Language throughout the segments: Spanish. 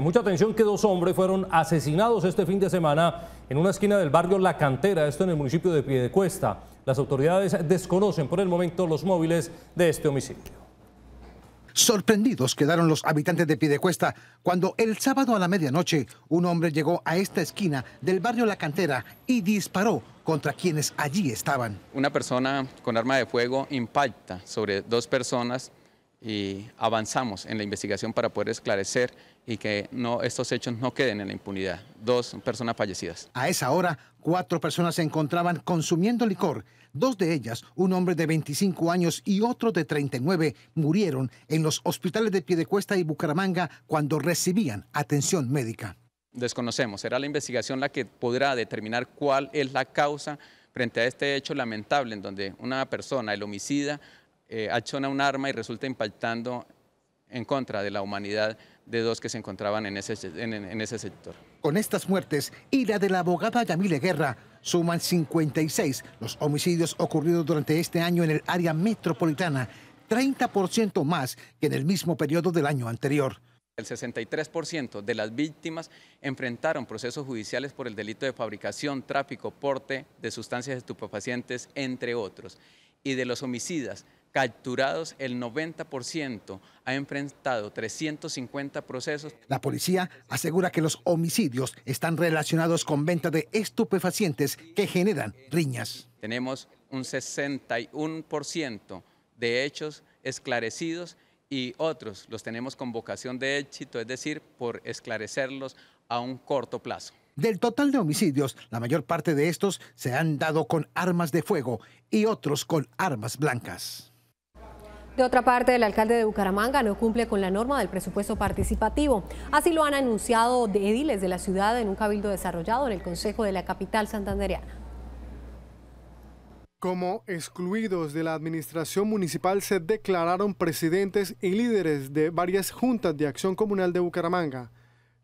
Mucha atención que dos hombres fueron asesinados este fin de semana en una esquina del barrio La Cantera, esto en el municipio de Piedecuesta. Las autoridades desconocen por el momento los móviles de este homicidio. Sorprendidos quedaron los habitantes de Piedecuesta cuando el sábado a la medianoche un hombre llegó a esta esquina del barrio La Cantera y disparó contra quienes allí estaban. Una persona con arma de fuego impacta sobre dos personas y avanzamos en la investigación para poder esclarecer y que no, estos hechos no queden en la impunidad. Dos personas fallecidas. A esa hora, cuatro personas se encontraban consumiendo licor. Dos de ellas, un hombre de 25 años y otro de 39, murieron en los hospitales de Piedecuesta y Bucaramanga cuando recibían atención médica. Desconocemos, será la investigación la que podrá determinar cuál es la causa frente a este hecho lamentable en donde una persona, el homicida, eh, achona un arma y resulta impactando en contra de la humanidad de dos que se encontraban en ese, en, en ese sector. Con estas muertes y la de la abogada Yamile Guerra, suman 56 los homicidios ocurridos durante este año en el área metropolitana, 30% más que en el mismo periodo del año anterior. El 63% de las víctimas enfrentaron procesos judiciales por el delito de fabricación, tráfico, porte de sustancias estupefacientes, entre otros. Y de los homicidas, capturados el 90%, ha enfrentado 350 procesos. La policía asegura que los homicidios están relacionados con venta de estupefacientes que generan riñas. Tenemos un 61% de hechos esclarecidos y otros los tenemos con vocación de éxito, es decir, por esclarecerlos a un corto plazo. Del total de homicidios, la mayor parte de estos se han dado con armas de fuego y otros con armas blancas. De otra parte, el alcalde de Bucaramanga no cumple con la norma del presupuesto participativo. Así lo han anunciado ediles de la ciudad en un cabildo desarrollado en el Consejo de la Capital Santandereana. Como excluidos de la administración municipal se declararon presidentes y líderes de varias juntas de acción comunal de Bucaramanga.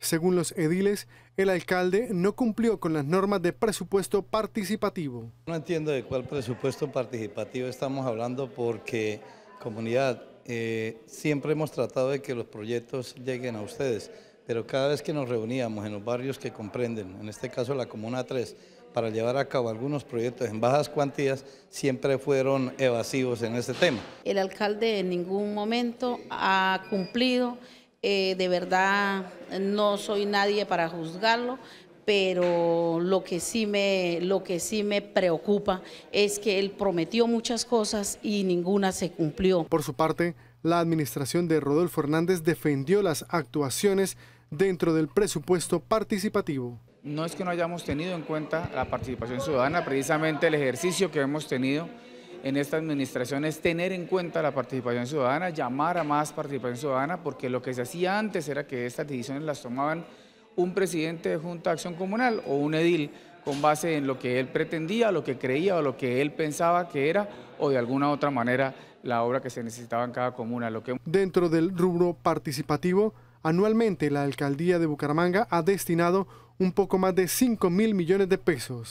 Según los ediles, el alcalde no cumplió con las normas de presupuesto participativo. No entiendo de cuál presupuesto participativo estamos hablando porque Comunidad, eh, siempre hemos tratado de que los proyectos lleguen a ustedes, pero cada vez que nos reuníamos en los barrios que comprenden, en este caso la Comuna 3, para llevar a cabo algunos proyectos en bajas cuantías, siempre fueron evasivos en este tema. El alcalde en ningún momento ha cumplido, eh, de verdad no soy nadie para juzgarlo, pero lo que sí me lo que sí me preocupa es que él prometió muchas cosas y ninguna se cumplió. Por su parte, la administración de Rodolfo Hernández defendió las actuaciones dentro del presupuesto participativo. No es que no hayamos tenido en cuenta la participación ciudadana, precisamente el ejercicio que hemos tenido en esta administración es tener en cuenta la participación ciudadana, llamar a más participación ciudadana, porque lo que se hacía antes era que estas decisiones las tomaban un presidente de Junta de Acción Comunal o un edil con base en lo que él pretendía, lo que creía o lo que él pensaba que era o de alguna otra manera la obra que se necesitaba en cada comuna. Dentro del rubro participativo, anualmente la alcaldía de Bucaramanga ha destinado un poco más de 5 mil millones de pesos